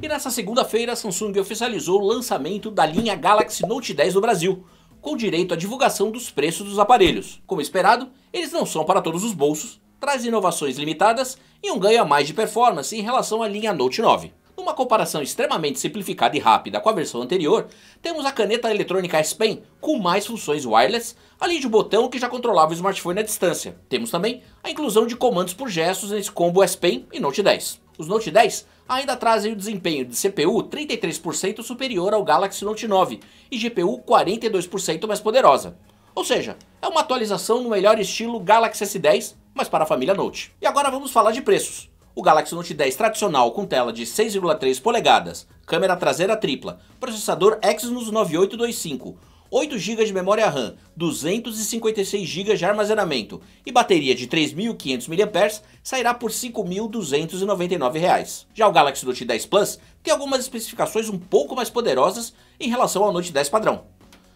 E nessa segunda-feira, a Samsung oficializou o lançamento da linha Galaxy Note 10 no Brasil, com direito à divulgação dos preços dos aparelhos. Como esperado, eles não são para todos os bolsos, traz inovações limitadas e um ganho a mais de performance em relação à linha Note 9. Numa comparação extremamente simplificada e rápida com a versão anterior, temos a caneta eletrônica S Pen com mais funções wireless, além de um botão que já controlava o smartphone à distância. Temos também a inclusão de comandos por gestos nesse combo S Pen e Note 10. Os Note 10 ainda trazem o desempenho de CPU 33% superior ao Galaxy Note 9 e GPU 42% mais poderosa. Ou seja, é uma atualização no melhor estilo Galaxy S10, mas para a família Note. E agora vamos falar de preços. O Galaxy Note 10 tradicional com tela de 6,3 polegadas, câmera traseira tripla, processador Exynos 9825, 8 GB de memória RAM, 256 GB de armazenamento e bateria de 3.500 mAh sairá por R$ 5.299. Já o Galaxy Note 10 Plus tem algumas especificações um pouco mais poderosas em relação ao Note 10 padrão.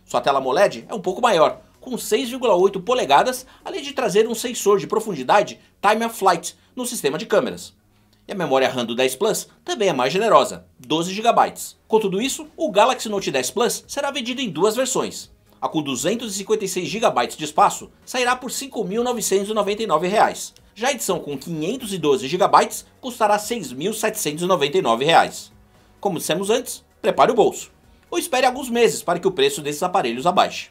Sua tela AMOLED é um pouco maior, com 6,8 polegadas, além de trazer um sensor de profundidade Time of Flight no sistema de câmeras. E a memória RAM do 10 Plus também é mais generosa, 12 GB. Com tudo isso, o Galaxy Note 10 Plus será vendido em duas versões. A com 256 GB de espaço sairá por R$ 5.999. Já a edição com 512 GB custará R$ 6.799. Como dissemos antes, prepare o bolso, ou espere alguns meses para que o preço desses aparelhos abaixe.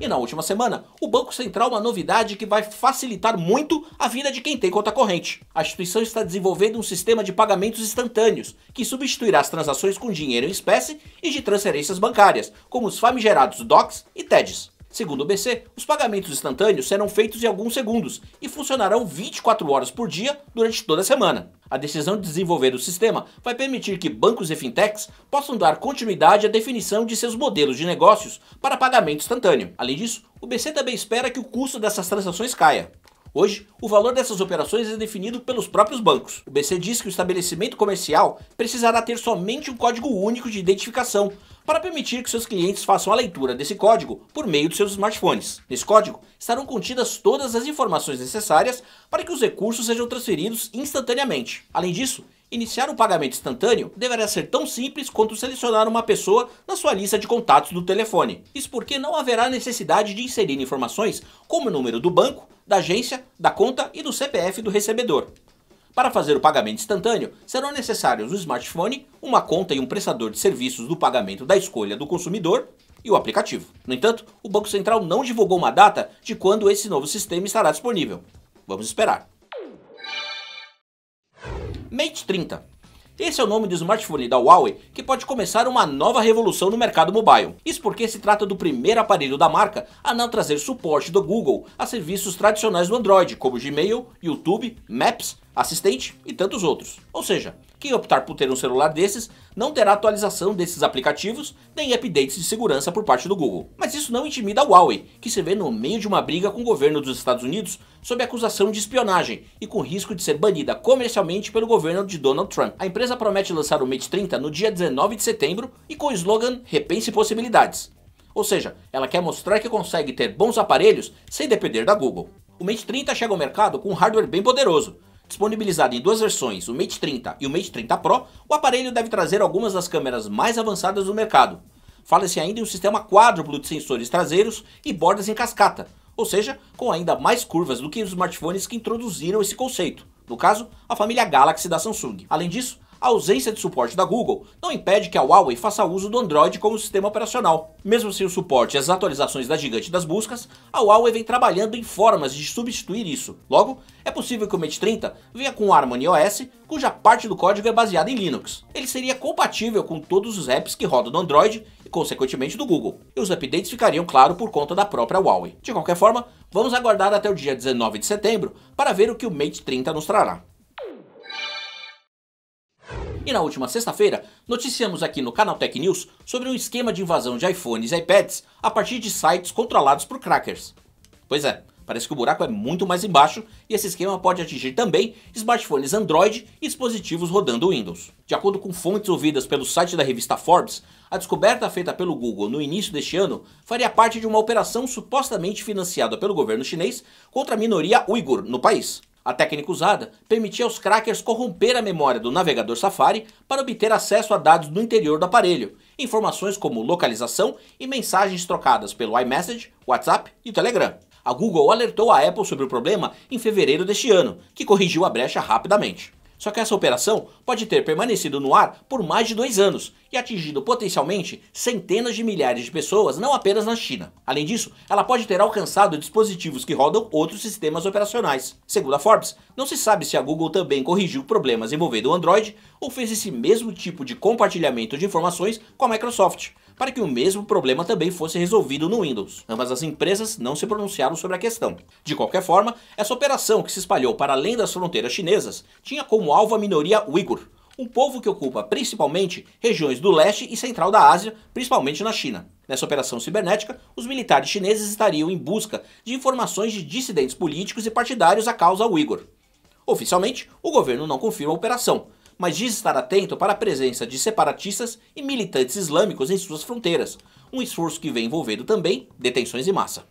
E na última semana, o Banco Central uma novidade que vai facilitar muito a vida de quem tem conta corrente. A instituição está desenvolvendo um sistema de pagamentos instantâneos, que substituirá as transações com dinheiro em espécie e de transferências bancárias, como os famigerados DOCs e TEDs. Segundo o BC, os pagamentos instantâneos serão feitos em alguns segundos e funcionarão 24 horas por dia durante toda a semana. A decisão de desenvolver o sistema vai permitir que bancos e fintechs possam dar continuidade à definição de seus modelos de negócios para pagamento instantâneo. Além disso, o BC também espera que o custo dessas transações caia. Hoje, o valor dessas operações é definido pelos próprios bancos. O BC diz que o estabelecimento comercial precisará ter somente um código único de identificação para permitir que seus clientes façam a leitura desse código por meio dos seus smartphones. Nesse código estarão contidas todas as informações necessárias para que os recursos sejam transferidos instantaneamente. Além disso, iniciar um pagamento instantâneo deverá ser tão simples quanto selecionar uma pessoa na sua lista de contatos do telefone. Isso porque não haverá necessidade de inserir informações como o número do banco, da agência, da conta e do CPF do recebedor. Para fazer o pagamento instantâneo, serão necessários o smartphone, uma conta e um prestador de serviços do pagamento da escolha do consumidor e o aplicativo. No entanto, o Banco Central não divulgou uma data de quando esse novo sistema estará disponível. Vamos esperar. Mate 30 esse é o nome do smartphone da Huawei que pode começar uma nova revolução no mercado mobile. Isso porque se trata do primeiro aparelho da marca a não trazer suporte do Google a serviços tradicionais do Android, como Gmail, YouTube, Maps, Assistente e tantos outros. Ou seja, quem optar por ter um celular desses não terá atualização desses aplicativos nem updates de segurança por parte do Google. Mas isso não intimida a Huawei, que se vê no meio de uma briga com o governo dos Estados Unidos sob acusação de espionagem e com risco de ser banida comercialmente pelo governo de Donald Trump. A empresa promete lançar o Mate 30 no dia 19 de setembro e com o slogan Repense Possibilidades. Ou seja, ela quer mostrar que consegue ter bons aparelhos sem depender da Google. O Mate 30 chega ao mercado com um hardware bem poderoso, Disponibilizado em duas versões, o Mate 30 e o Mate 30 Pro, o aparelho deve trazer algumas das câmeras mais avançadas do mercado. Fala-se ainda em um sistema quádruplo de sensores traseiros e bordas em cascata, ou seja, com ainda mais curvas do que os smartphones que introduziram esse conceito. No caso, a família Galaxy da Samsung. Além disso, a ausência de suporte da Google não impede que a Huawei faça uso do Android como sistema operacional. Mesmo sem o suporte e as atualizações da gigante das buscas, a Huawei vem trabalhando em formas de substituir isso. Logo, é possível que o Mate 30 venha com o Harmony OS, cuja parte do código é baseada em Linux. Ele seria compatível com todos os apps que rodam no Android e, consequentemente, do Google. E os updates ficariam, claro, por conta da própria Huawei. De qualquer forma, vamos aguardar até o dia 19 de setembro para ver o que o Mate 30 nos trará. E na última sexta-feira, noticiamos aqui no canal Tech News sobre um esquema de invasão de iPhones e iPads a partir de sites controlados por crackers. Pois é, parece que o buraco é muito mais embaixo e esse esquema pode atingir também smartphones Android e dispositivos rodando Windows. De acordo com fontes ouvidas pelo site da revista Forbes, a descoberta feita pelo Google no início deste ano faria parte de uma operação supostamente financiada pelo governo chinês contra a minoria uigur no país. A técnica usada permitia aos crackers corromper a memória do navegador Safari para obter acesso a dados do interior do aparelho, informações como localização e mensagens trocadas pelo iMessage, WhatsApp e Telegram. A Google alertou a Apple sobre o problema em fevereiro deste ano, que corrigiu a brecha rapidamente. Só que essa operação pode ter permanecido no ar por mais de dois anos e atingido potencialmente centenas de milhares de pessoas, não apenas na China. Além disso, ela pode ter alcançado dispositivos que rodam outros sistemas operacionais. Segundo a Forbes, não se sabe se a Google também corrigiu problemas envolvendo o Android ou fez esse mesmo tipo de compartilhamento de informações com a Microsoft para que o mesmo problema também fosse resolvido no Windows. Ambas as empresas não se pronunciaram sobre a questão. De qualquer forma, essa operação que se espalhou para além das fronteiras chinesas tinha como alvo a minoria uigur, um povo que ocupa principalmente regiões do leste e central da Ásia, principalmente na China. Nessa operação cibernética, os militares chineses estariam em busca de informações de dissidentes políticos e partidários à causa uigur. Oficialmente, o governo não confirma a operação, mas diz estar atento para a presença de separatistas e militantes islâmicos em suas fronteiras, um esforço que vem envolvendo também detenções em massa.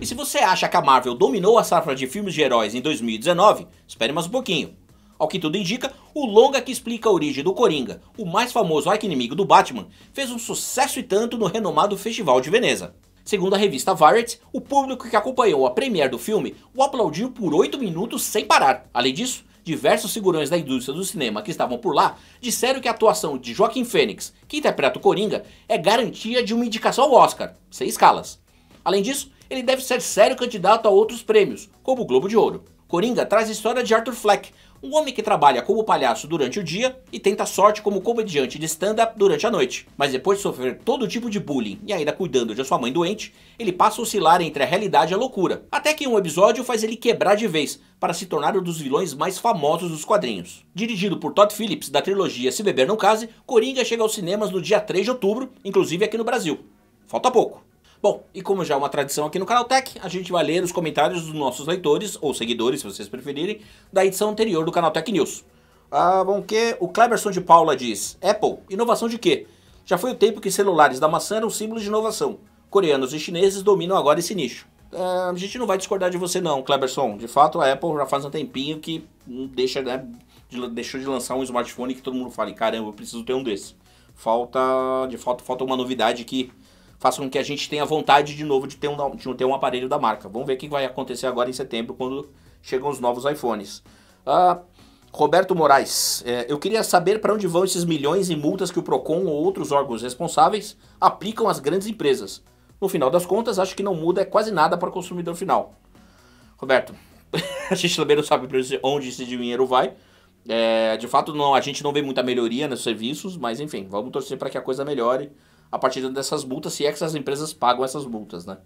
E se você acha que a Marvel dominou a safra de filmes de heróis em 2019, espere mais um pouquinho. Ao que tudo indica, o longa que explica a origem do Coringa, o mais famoso arqui-inimigo do Batman, fez um sucesso e tanto no renomado Festival de Veneza. Segundo a revista Variety, o público que acompanhou a premiere do filme o aplaudiu por 8 minutos sem parar. Além disso, diversos figurões da indústria do cinema que estavam por lá disseram que a atuação de Joaquim Fênix, que interpreta o Coringa, é garantia de uma indicação ao Oscar, sem escalas. Além disso, ele deve ser sério candidato a outros prêmios, como o Globo de Ouro. Coringa traz a história de Arthur Fleck, um homem que trabalha como palhaço durante o dia e tenta sorte como comediante de stand-up durante a noite. Mas depois de sofrer todo tipo de bullying e ainda cuidando de sua mãe doente, ele passa a oscilar entre a realidade e a loucura, até que um episódio faz ele quebrar de vez para se tornar um dos vilões mais famosos dos quadrinhos. Dirigido por Todd Phillips da trilogia Se Beber Não Case, Coringa chega aos cinemas no dia 3 de outubro, inclusive aqui no Brasil. Falta pouco. Bom, e como já é uma tradição aqui no canal Tech, a gente vai ler os comentários dos nossos leitores, ou seguidores, se vocês preferirem, da edição anterior do canal Tech News. Ah, bom que o Cleberson de Paula diz, Apple, inovação de quê? Já foi o tempo que celulares da maçã eram símbolo de inovação. Coreanos e chineses dominam agora esse nicho. Ah, a gente não vai discordar de você não, Cleberson. De fato, a Apple já faz um tempinho que deixa, né, de, deixou de lançar um smartphone que todo mundo fala, caramba, eu preciso ter um desse. Falta, de fato, falta uma novidade que faça com que a gente tenha vontade de novo de ter um, de ter um aparelho da marca. Vamos ver o que vai acontecer agora em setembro, quando chegam os novos iPhones. Ah, Roberto Moraes, é, eu queria saber para onde vão esses milhões em multas que o PROCON ou outros órgãos responsáveis aplicam às grandes empresas. No final das contas, acho que não muda é quase nada para o consumidor final. Roberto, a gente também não sabe onde esse dinheiro vai. É, de fato, não, a gente não vê muita melhoria nos serviços, mas enfim, vamos torcer para que a coisa melhore a partir dessas multas, se é que essas empresas pagam essas multas, né?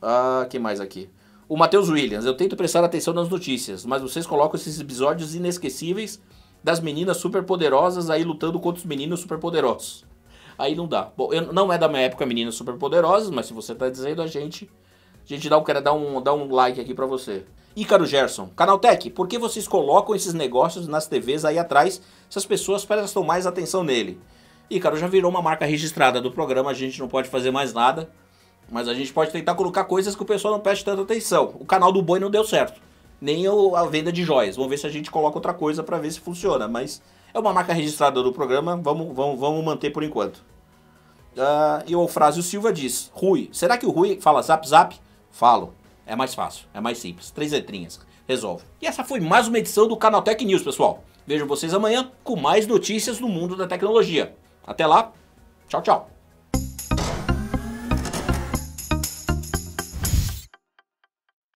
Ah, que mais aqui? O Matheus Williams, eu tento prestar atenção nas notícias, mas vocês colocam esses episódios inesquecíveis das meninas superpoderosas aí lutando contra os meninos superpoderosos. Aí não dá. Bom, eu, não é da minha época meninas superpoderosas, mas se você tá dizendo a gente, a gente dá um, dar um, dar um like aqui para você. Ícaro Gerson, Canaltech, por que vocês colocam esses negócios nas TVs aí atrás se as pessoas prestam mais atenção nele? E, cara, já virou uma marca registrada do programa, a gente não pode fazer mais nada. Mas a gente pode tentar colocar coisas que o pessoal não preste tanta atenção. O canal do boi não deu certo. Nem a venda de joias. Vamos ver se a gente coloca outra coisa para ver se funciona. Mas é uma marca registrada do programa, vamos, vamos, vamos manter por enquanto. Uh, e o Eufrásio Silva diz: Rui, será que o Rui fala zap zap? Falo. É mais fácil, é mais simples. Três letrinhas. Resolve. E essa foi mais uma edição do Canal Tech News, pessoal. Vejo vocês amanhã com mais notícias do mundo da tecnologia. Até lá. Tchau, tchau.